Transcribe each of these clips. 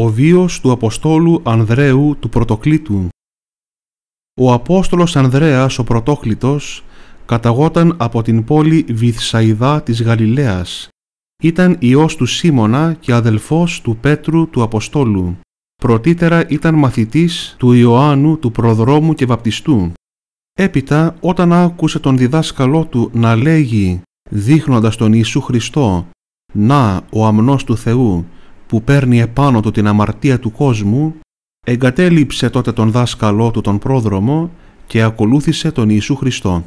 Ο βίος του Αποστόλου Ανδρέου του Πρωτοκλήτου Ο Απόστολος Ανδρέας ο Πρωτόκλητος καταγόταν από την πόλη Βυθσαϊδά της Γαλιλαίας. Ήταν ιός του Σίμωνα και αδελφός του Πέτρου του Αποστόλου. Πρωτήτερα ήταν μαθητής του Ιωάννου του Προδρόμου και Βαπτιστού. Έπειτα όταν άκουσε τον διδάσκαλό του να λέγει δείχνοντας τον Ιησού Χριστό «Να, ο αμνός του Θεού» που παίρνει επάνω του την αμαρτία του κόσμου, εγκατέλειψε τότε τον δάσκαλό του τον πρόδρομο και ακολούθησε τον Ιησού Χριστό.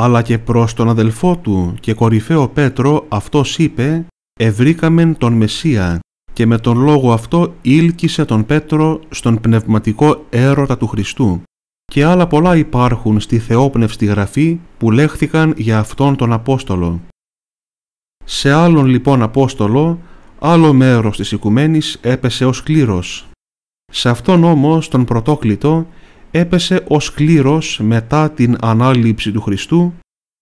Αλλά και προς τον αδελφό του και κορυφαίο Πέτρο αυτός είπε «Ευρήκαμεν τον Μεσσία» και με τον λόγο αυτό ήλκησε τον Πέτρο στον πνευματικό έρωτα του Χριστού. Και άλλα πολλά υπάρχουν στη θεόπνευστη γραφή που λέχθηκαν για αυτόν τον Απόστολο. Σε άλλον λοιπόν Απόστολο άλλο μέρος της οικουμένης έπεσε ως κλήρος. Σε αυτόν όμως τον πρωτόκλητο έπεσε ως κλήρος μετά την ανάληψη του Χριστού,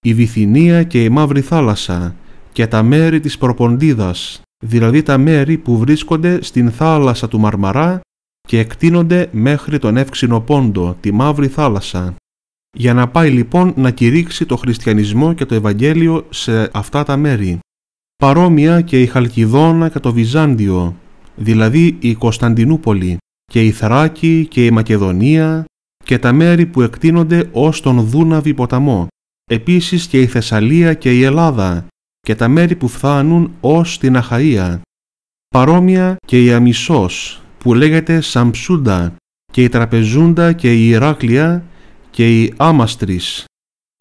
η Βυθινία και η Μαύρη Θάλασσα και τα μέρη της Προποντίδας, δηλαδή τα μέρη που βρίσκονται στην θάλασσα του Μαρμαρά και εκτείνονται μέχρι τον Εύξηνο Πόντο, τη Μαύρη Θάλασσα. Για να πάει λοιπόν να κηρύξει το χριστιανισμό και το Ευαγγέλιο σε αυτά τα μέρη παρόμοια και η Χαλκιδόνα και το Βυζάντιο, δηλαδή η Κωνσταντινούπολη και η Θράκη και η Μακεδονία και τα μέρη που εκτείνονται ως τον Δούναβη ποταμό, επίσης και η Θεσσαλία και η Ελλάδα και τα μέρη που φθάνουν ως την Αχαΐα. Παρόμοια και η Αμισός που λέγεται Σαμψούντα και η Τραπεζούντα και η Ηράκλεια και η Άμαστρης.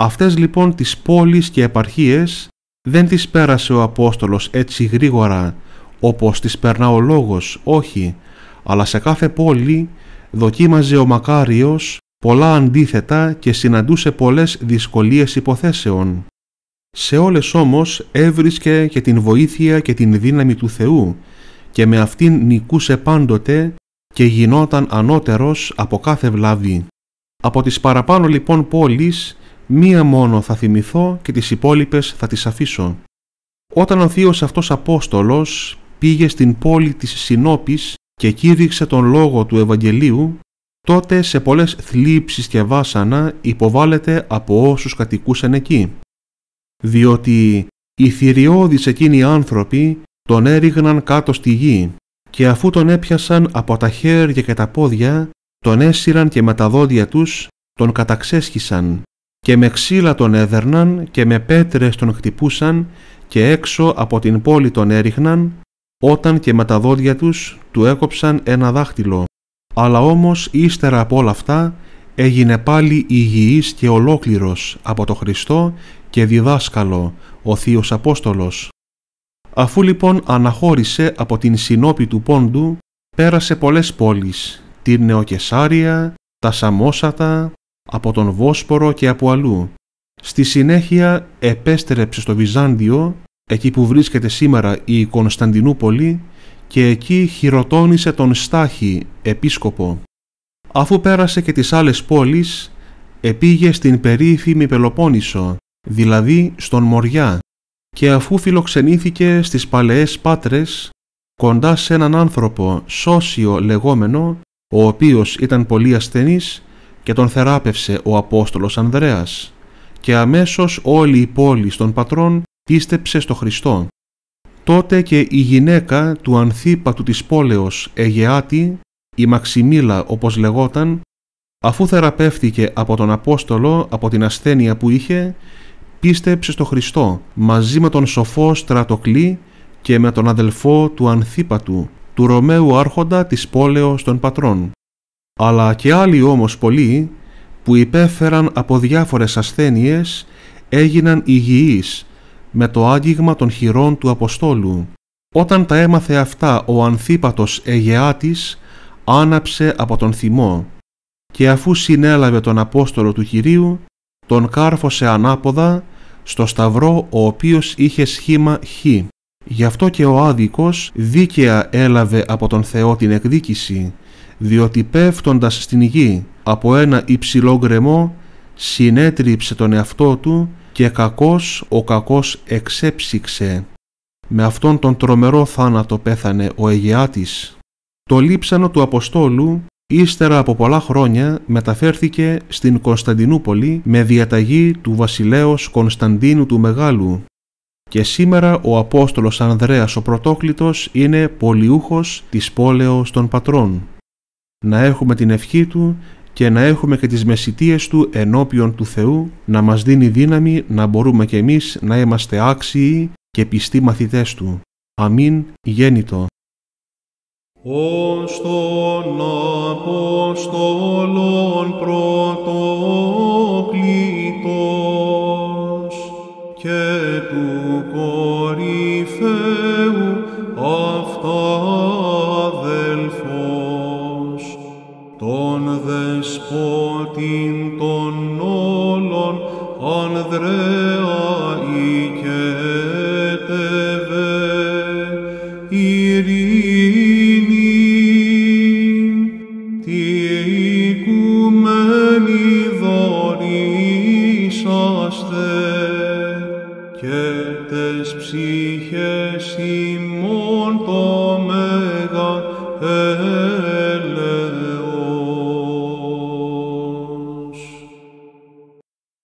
Αυτές λοιπόν τις πόλεις και επαρχίες δεν τις πέρασε ο Απόστολος έτσι γρήγορα όπως τις περνά ο λόγος, όχι, αλλά σε κάθε πόλη δοκίμαζε ο Μακάριος πολλά αντίθετα και συναντούσε πολλές δυσκολίες υποθέσεων. Σε όλες όμως έβρισκε και την βοήθεια και την δύναμη του Θεού και με αυτήν νικούσε πάντοτε και γινόταν ανώτερος από κάθε βλάβη. Από τις παραπάνω λοιπόν πόλεις Μία μόνο θα θυμηθώ και τις υπόλοιπες θα τις αφήσω. Όταν ο θείος αυτός Απόστολος πήγε στην πόλη της Συνόπης και κήρυξε τον λόγο του Ευαγγελίου, τότε σε πολλές θλίψεις και βάσανα υποβάλλεται από όσους κατοικούσαν εκεί. Διότι οι θηριώδεις εκείνοι άνθρωποι τον έριγναν κάτω στη γη και αφού τον έπιασαν από τα χέρια και τα πόδια, τον έσυραν και με τα δόντια τους, τον καταξέσχισαν και με ξύλα τον έδερναν και με πέτρες τον χτυπούσαν και έξω από την πόλη τον έριχναν, όταν και με τα δόντια τους του έκοψαν ένα δάχτυλο. Αλλά όμως ύστερα από όλα αυτά έγινε πάλι υγιής και ολόκληρος από το Χριστό και διδάσκαλο, ο Θείος Απόστολος. Αφού λοιπόν αναχώρησε από την συνόπη του πόντου, πέρασε πολλές πόλεις, την Νεοκεσάρια, τα Σαμόσατα, από τον Βόσπορο και από αλλού. Στη συνέχεια επέστρεψε στο Βυζάντιο, εκεί που βρίσκεται σήμερα η Κωνσταντινούπολη, και εκεί χειροτώνησε τον Στάχη, επίσκοπο. Αφού πέρασε και τις άλλες πόλεις, επήγε στην περίφημη Πελοπόννησο, δηλαδή στον Μοριά, και αφού φιλοξενήθηκε στις παλαιές πάτρες, κοντά σε έναν άνθρωπο σώσιο λεγόμενο, ο οποίος ήταν πολύ ασθενής, και τον θεράπευσε ο Απόστολος Ανδρέας και αμέσως όλη η πόλη των πατρών πίστεψε στο Χριστό. Τότε και η γυναίκα του ανθίπατου της πόλεως Αιγεάτη, η Μαξιμίλα όπως λεγόταν, αφού θεραπεύτηκε από τον Απόστολο από την ασθένεια που είχε, πίστεψε στο Χριστό μαζί με τον σοφό Στρατοκλή και με τον αδελφό του Ανθίπατου, του Ρωμαίου άρχοντα της πόλεως των πατρών αλλά και άλλοι όμως πολλοί που υπέφεραν από διάφορες ασθένειες έγιναν υγιείς με το άγγιγμα των χειρών του Αποστόλου. Όταν τα έμαθε αυτά ο ανθίπατος Αιγεάτης άναψε από τον θυμό και αφού συνέλαβε τον Απόστολο του Κυρίου τον κάρφωσε ανάποδα στο σταυρό ο οποίος είχε σχήμα Χ. Γι' αυτό και ο άδικος δίκαια έλαβε από τον Θεό την εκδίκηση διότι πέφτοντας στην γη από ένα υψηλό γκρεμό συνέτριψε τον εαυτό του και κακός ο κακός εξέψυξε. Με αυτόν τον τρομερό θάνατο πέθανε ο Αιγεάτης. Το λείψανο του Αποστόλου ύστερα από πολλά χρόνια μεταφέρθηκε στην Κωνσταντινούπολη με διαταγή του βασιλέως Κωνσταντίνου του Μεγάλου και σήμερα ο Απόστολος Ανδρέας ο Πρωτόκλητος είναι πολιούχος της πόλεως των Πατρών να έχουμε την ευχή Του και να έχουμε και τις μεσητείες Του ενώπιον του Θεού, να μας δίνει δύναμη να μπορούμε και εμείς να είμαστε άξιοι και πιστοί μαθητές Του. Αμήν γέννητο. τον Δεσπότην των όλων Ανδρέα οικέτευε ειρήνη τη οικουμένη δωρήσαστε και τες ψυχές ημών